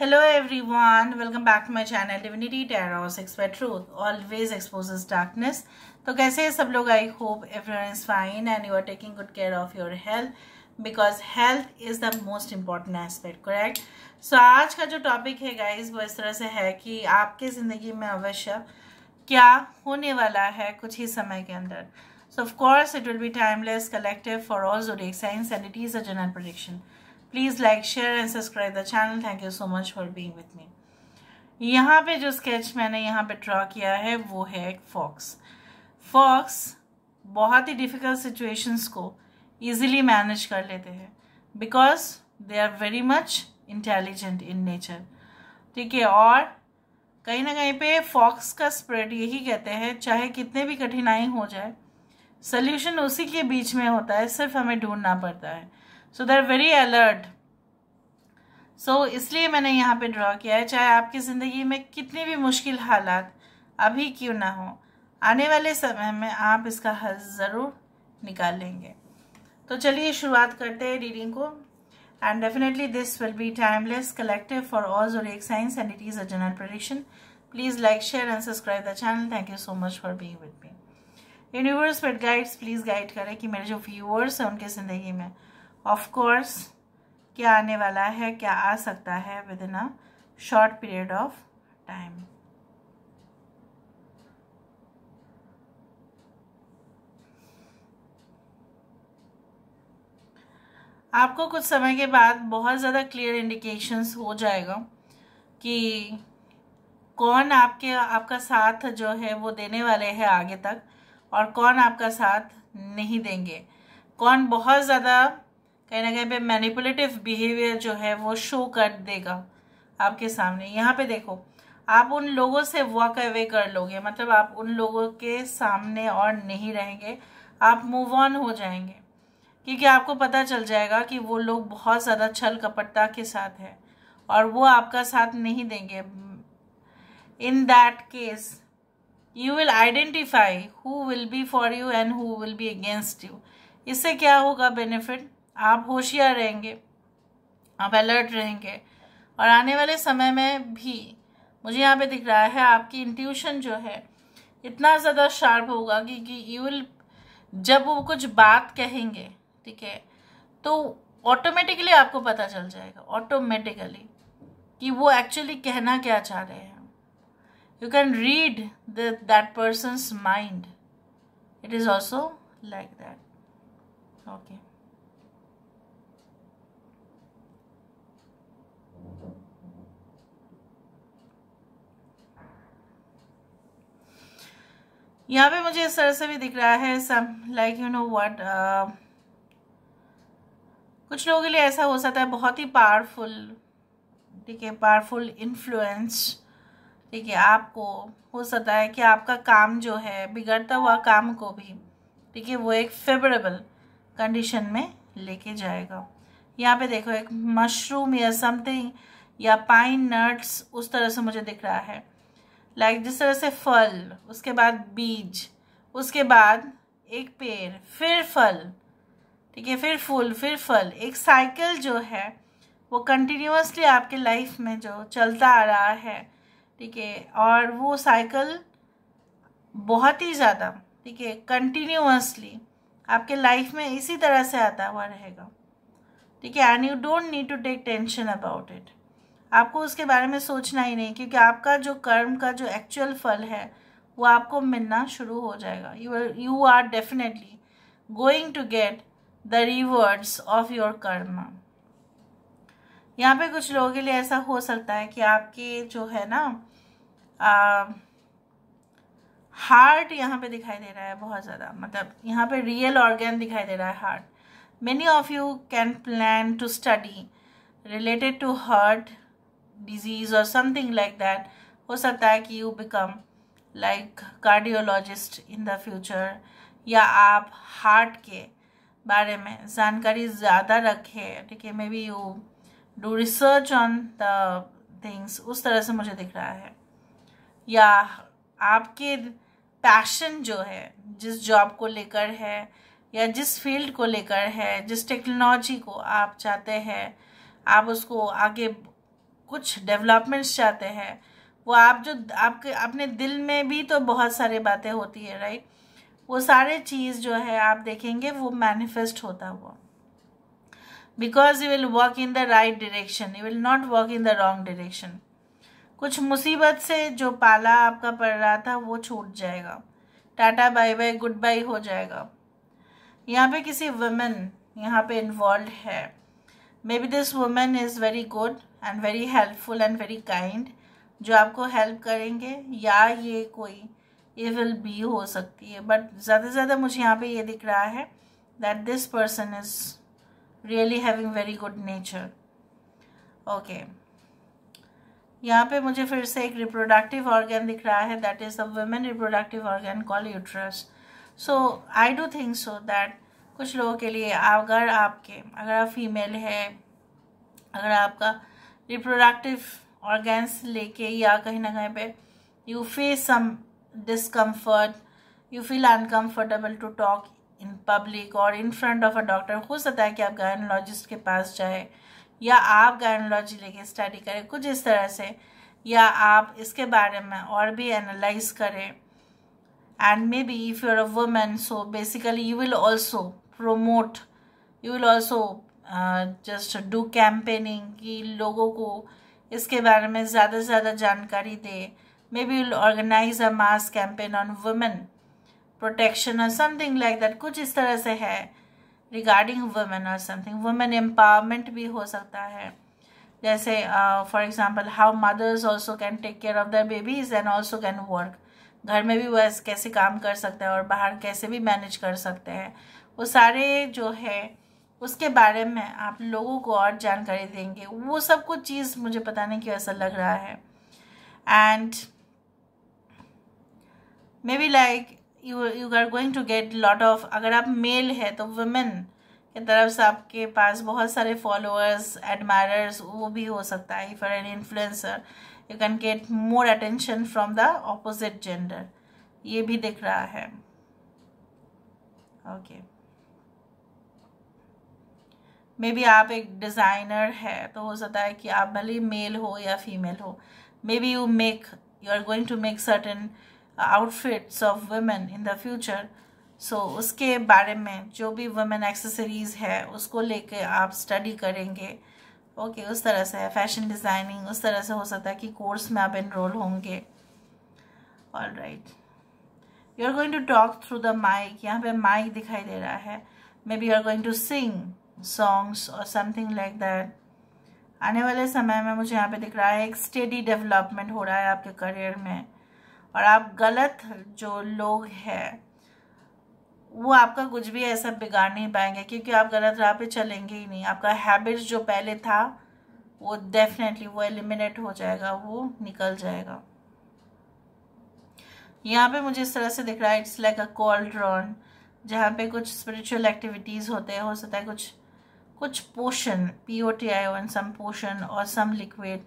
Hello everyone welcome back to my channel divinity tarots 6 truth always always darkness तो कैसे है सब लोग I hope everyone is fine and you are taking good care of your health because health is the most important aspect correct so आज का जो topic है guys वो इस तरह से है कि आपके ज़िंदगी में अवश्य क्या होने वाला है कुछ ही समय के अंदर so of course it will be timeless collective for all जो science and it is a general prediction please like share and subscribe the channel thank you so much for being with me यहाँ पे जो sketch मैंने यहाँ पे draw किया है वो है एक फॉक्स फॉक्स बहुत ही डिफ़िकल्ट सिचुएशंस को इजीली मैनेज कर लेते हैं because they are very much intelligent in nature ठीक है और कहीं ना कहीं पे फॉक्स का स्प्रेड यही कहते हैं चाहे कितने भी कठिनाई हो जाए सल्यूशन उसी के बीच में होता है सिर्फ हमें ढूंढना पड़ता है so they are very alert so इसलिए मैंने यहाँ पे ड्रॉ किया है चाहे आपकी ज़िंदगी में कितनी भी मुश्किल हालात अभी क्यों ना हो आने वाले समय में आप इसका हल ज़रूर निकालेंगे तो चलिए शुरुआत करते हैं रीडिंग को and definitely this will be timeless collective for all जोर एक science and it is a general prediction please like share and subscribe the channel thank you so much for being with me universe with guides please guide करें कि मेरे जो viewers हैं उनके ज़िंदगी में ऑफ कोर्स क्या आने वाला है क्या आ सकता है within a short period of time आपको कुछ समय के बाद बहुत ज़्यादा क्लियर इंडिकेशंस हो जाएगा कि कौन आपके आपका साथ जो है वो देने वाले हैं आगे तक और कौन आपका साथ नहीं देंगे कौन बहुत ज़्यादा कहीं ना कहीं पे मैनिपुलेटिव बिहेवियर जो है वो शो कर देगा आपके सामने यहाँ पे देखो आप उन लोगों से वॉक अवे कर लोगे मतलब आप उन लोगों के सामने और नहीं रहेंगे आप मूव ऑन हो जाएंगे क्योंकि आपको पता चल जाएगा कि वो लोग बहुत ज़्यादा छल कपटता के साथ हैं और वो आपका साथ नहीं देंगे in that case you will identify who will be for you and who will be against you इससे क्या होगा बेनिफिट आप होशियार रहेंगे आप अलर्ट रहेंगे और आने वाले समय में भी मुझे यहाँ पे दिख रहा है आपकी इंट्यूशन जो है इतना ज़्यादा शार्प होगा कि, कि यू विल जब वो कुछ बात कहेंगे ठीक है तो ऑटोमेटिकली आपको पता चल जाएगा ऑटोमेटिकली कि वो एक्चुअली कहना क्या चाह रहे हैं you can read that persons mind it is also like that okay यहाँ पे मुझे इस तरह से भी दिख रहा है some like you know what कुछ लोगों के लिए ऐसा हो सकता है बहुत ही पावरफुल ठीक है पावरफुल इन्फ्लुएंस ठीक है आपको हो सकता है कि आपका काम जो है बिगड़ता हुआ काम को भी ठीक है वो एक फेवरेबल कंडीशन में लेके जाएगा यहाँ पे देखो एक मशरूम या समथिंग या पाइन नट्स उस तरह से मुझे दिख रहा है लाइक जिस तरह से फल उसके बाद बीज उसके बाद एक पेड़ फिर फल ठीक है फिर फूल फिर फल एक साइकिल जो है वो कंटिन्यूसली आपके लाइफ में जो चलता आ रहा है ठीक है और वो साइकिल बहुत ही ज़्यादा ठीक है कंटिन्यूसली आपके लाइफ में इसी तरह से आता हुआ रहेगा ठीक है and you don't need to take tension about it आपको उसके बारे में सोचना ही नहीं क्योंकि आपका जो कर्म का जो एक्चुअल फल है वो आपको मिलना शुरू हो जाएगा you are you are definitely going to get the rewards of your karma यहाँ पे कुछ लोगों के लिए ऐसा हो सकता है कि आपके जो है ना हार्ट यहाँ पे दिखाई दे रहा है बहुत ज़्यादा मतलब यहाँ पे रियल ऑर्गेन दिखाई दे रहा है heart many of you can plan to study related to heart disease और समथिंग लाइक दैट हो सकता है कि you become like cardiologist in the future या आप हार्ट के बारे में जानकारी ज़्यादा रखें ठीक है maybe you do research on the things उस तरह से मुझे दिख रहा है या आपके पैशन जो है जिस जॉब को लेकर है या जिस फील्ड को लेकर है जिस टेक्नोलॉजी को आप चाहते हैं आप उसको आगे कुछ डेवलपमेंट्स चाहते हैं वो आप जो आपके अपने दिल में भी तो बहुत सारी बातें होती है राइट वो सारे चीज़ जो है आप देखेंगे वो मैनिफेस्ट होता हुआ because you will walk in the right direction you will not walk in the wrong direction कुछ मुसीबत से जो पाला आपका पड़ रहा था वो छूट जाएगा tata bye bye goodbye हो जाएगा यहाँ पे किसी वुमेन यहाँ पे इन्वॉल्व है maybe this women is very good and very helpful and very kind जो आपको हेल्प करेंगे या ये कोई ये विल बी हो सकती है बट ज़्यादा से ज़्यादा मुझे यहाँ पे ये दिख रहा है that this person is really having very good nature okay यहाँ पे मुझे फिर से एक रिप्रोडक्टिव ऑर्गन दिख रहा है that is the women reproductive organ call uterus so I do think so that कुछ लोगों के लिए अगर आपके अगर आप फीमेल है अगर आपका रिप्रोडक्टिव ऑर्गेन्स लेके या कहीं ना कहीं पे you face some discomfort you feel uncomfortable to talk in public और in front of a doctor हो सकता है कि आप गायनोलॉजिस्ट के पास जाए या आप गायनोलॉजी लेके स्टडी करें कुछ इस तरह से या आप इसके बारे में और भी एनालाइज करें and maybe if you're a women so basically you will also promote you will also just do campaigning कि लोगों को इसके बारे में ज़्यादा से ज़्यादा जानकारी दे maybe will organise a mass campaign on women protection और समथिंग लाइक दैट कुछ इस तरह से है रिगार्डिंग वुमेन और समथिंग वुमेन एम्पावरमेंट भी हो सकता है जैसे for example how mothers also can take care of their babies and also can work घर में भी वह कैसे काम कर सकते हैं और बाहर कैसे भी मैनेज कर सकते हैं वो सारे जो है उसके बारे में आप लोगों को और जानकारी देंगे वो सब कुछ चीज़ मुझे पता नहीं क्यों ऐसा लग रहा है and maybe like you you are going to get lot of अगर आप मेल है तो वुमेन की तरफ से आपके पास बहुत सारे फॉलोअर्स एडमायरर्स वो भी हो सकता है for are an influencer you can get more attention from the opposite gender ये भी दिख रहा है ओके okay. मे बी आप एक डिज़ाइनर है तो हो सकता है कि आप भले मेल हो या फीमेल हो maybe you make you are going to make certain outfits of women in the future so उसके बारे में जो भी वुमेन एक्सेसरीज़ है उसको लेके आप स्टडी करेंगे ओके okay, उस तरह से फैशन डिज़ाइनिंग उस तरह से हो सकता है कि कोर्स में आप इनरोल होंगे all right you are going to talk through the mic यहाँ पे माइक दिखाई दे रहा है maybe you are going to sing songs और समथिंग लाइक दैट आने वाले समय में मुझे यहाँ पे दिख रहा है एक स्टेडी डेवलपमेंट हो रहा है आपके करियर में और आप गलत जो लोग हैं वो आपका कुछ भी ऐसा बिगाड़ नहीं पाएंगे क्योंकि आप गलत राह पे चलेंगे ही नहीं आपका हैबिट्स जो पहले था वो डेफिनेटली वो एलिमिनेट हो जाएगा वो निकल जाएगा यहाँ पे मुझे इस तरह से दिख रहा है it's like a cauldron जहाँ पे कुछ स्पिरिचुअल एक्टिविटीज़ होते हैं हो सकता है कुछ कुछ potion P O T I on some potion और some liquid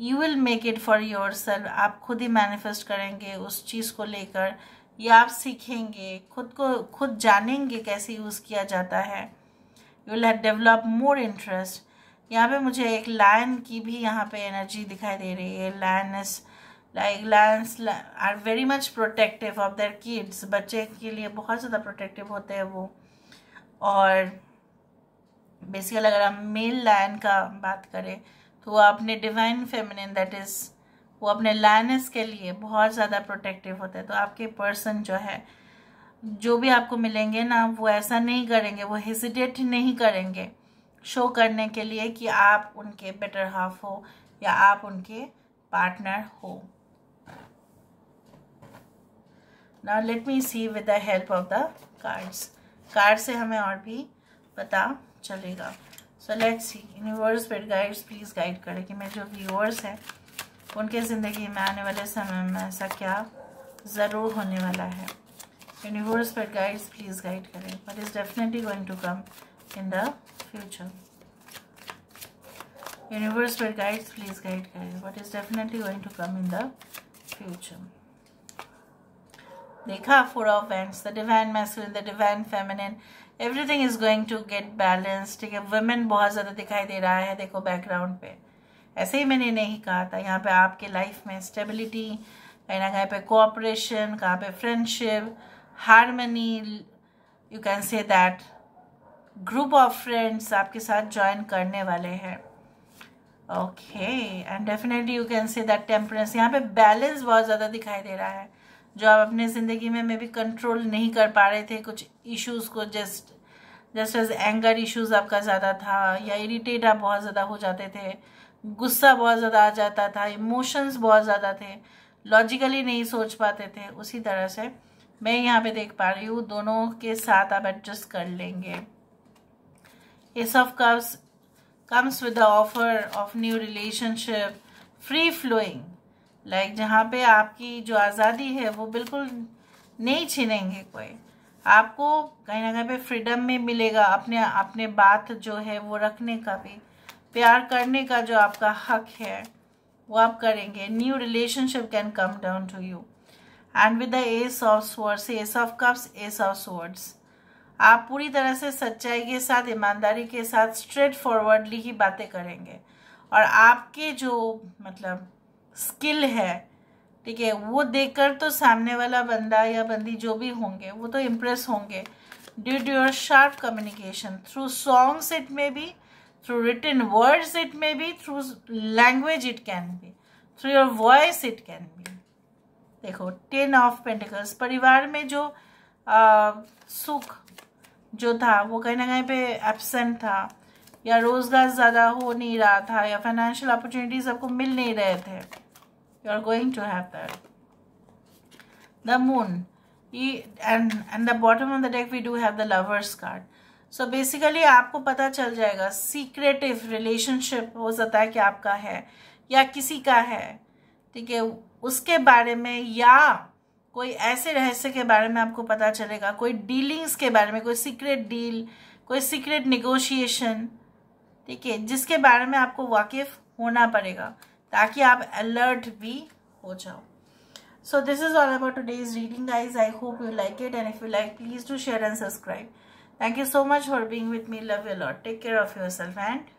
you will make it for yourself आप खुद ही मैनिफेस्ट करेंगे उस चीज़ को लेकर या आप सीखेंगे खुद को खुद जानेंगे कैसे यूज़ किया जाता है you will develop more interest यहाँ पे मुझे एक लायन की भी यहाँ पे एनर्जी दिखाई दे रही है lioness like lions are very much protective of their kids बच्चे के लिए बहुत ज़्यादा प्रोटेक्टिव होते हैं वो और बेसिकल अगर हम मेल लाइन का बात करें तो वो अपने डिवाइन फेमिनिन दैट इज़ वो अपने लाइनस के लिए बहुत ज़्यादा प्रोटेक्टिव होते हैं तो आपके पर्सन जो है जो भी आपको मिलेंगे ना वो ऐसा नहीं करेंगे वो हेजिटेट नहीं करेंगे शो करने के लिए कि आप उनके बेटर हाफ हो या आप उनके पार्टनर हो ना let me see with the help of the cards card से हमें और भी पता चलेगा सो लेट्स सी यूनिवर्स फिर गाइड्स प्लीज़ गाइड करें कि मेरे जो व्यूअर्स हैं उनके ज़िंदगी में आने वाले समय में ऐसा क्या ज़रूर होने वाला है यूनिवर्स पर गाइड्स प्लीज़ गाइड करें but is definitely going to come in the future universe पर गाइड्स प्लीज़ गाइड करें but is definitely going to come in the future देखा four of wands the divine masculine the divine feminine everything is going to get balance ठीक है women बहुत ज़्यादा दिखाई दे रहा है देखो बैकग्राउंड पे ऐसे ही मैंने नहीं कहा था यहाँ पे आपके लाइफ में स्टेबिलिटी कहीं ना कहीं पे कोऑपरेशन कहाँ पे friendship harmony you can see that group of friends आपके साथ ज्वाइन करने वाले हैं okay and definitely you can see that temperance यहाँ पे बैलेंस बहुत ज़्यादा दिखाई दे रहा है जो आप अपने ज़िंदगी में मे भी कंट्रोल नहीं कर पा रहे थे कुछ इश्यूज़ को just just as anger issues आपका ज़्यादा था या इरीटेट आप बहुत ज़्यादा हो जाते थे गुस्सा बहुत ज़्यादा आ जाता था इमोशंस बहुत ज़्यादा थे लॉजिकली नहीं सोच पाते थे उसी तरह से मैं यहाँ पे देख पा रही हूँ दोनों के साथ आप एडजस्ट कर लेंगे ace of cups comes with the offer of new relationship free flowing like like जहाँ पे आपकी जो आज़ादी है वो बिल्कुल नहीं छीनेंगे कोई आपको कहीं ना कहीं पे फ्रीडम में मिलेगा अपने अपने बात जो है वो रखने का भी प्यार करने का जो आपका हक है वो आप करेंगे new relationship can come down to you and with the ace of swords ace of cups ace of swords आप पूरी तरह से सच्चाई के साथ ईमानदारी के साथ स्ट्रेट फॉरवर्डली ही बातें करेंगे और आपके जो मतलब स्किल है ठीक है वो देखकर तो सामने वाला बंदा या बंदी जो भी होंगे वो तो इम्प्रेस होंगे due to your sharp communication through songs it में भी थ्रू रिटन वर्ड्स इट में भी through language it can be through your voice it can be देखो टेन ऑफ पेंटिकल्स परिवार में जो आ, सुख जो था वो कहीं ना कहीं पे एबसेंट था या रोज़गार ज़्यादा हो नहीं रहा था या फाइनेंशियल अपॉर्चुनिटीज़ आपको मिल नहीं रहे थे you are going to have that the moon and and the bottom of the deck we do have the lovers card so so basically आपको पता चल जाएगा सीक्रेटिव रिलेशनशिप हो सकता है कि आपका है या किसी का है ठीक है उसके बारे में या कोई ऐसे रहस्य के बारे में आपको पता चलेगा कोई डीलिंग्स के बारे में कोई सीक्रेट डील कोई सीक्रेट निगोशिएशन ठीक है जिसके बारे में आपको वाकिफ होना पड़ेगा ताकि आप अलर्ट भी हो जाओ so this is all about today's reading guys I hope you like it and if you like please to share and subscribe thank you so much for being with me love you lot take care of yourself and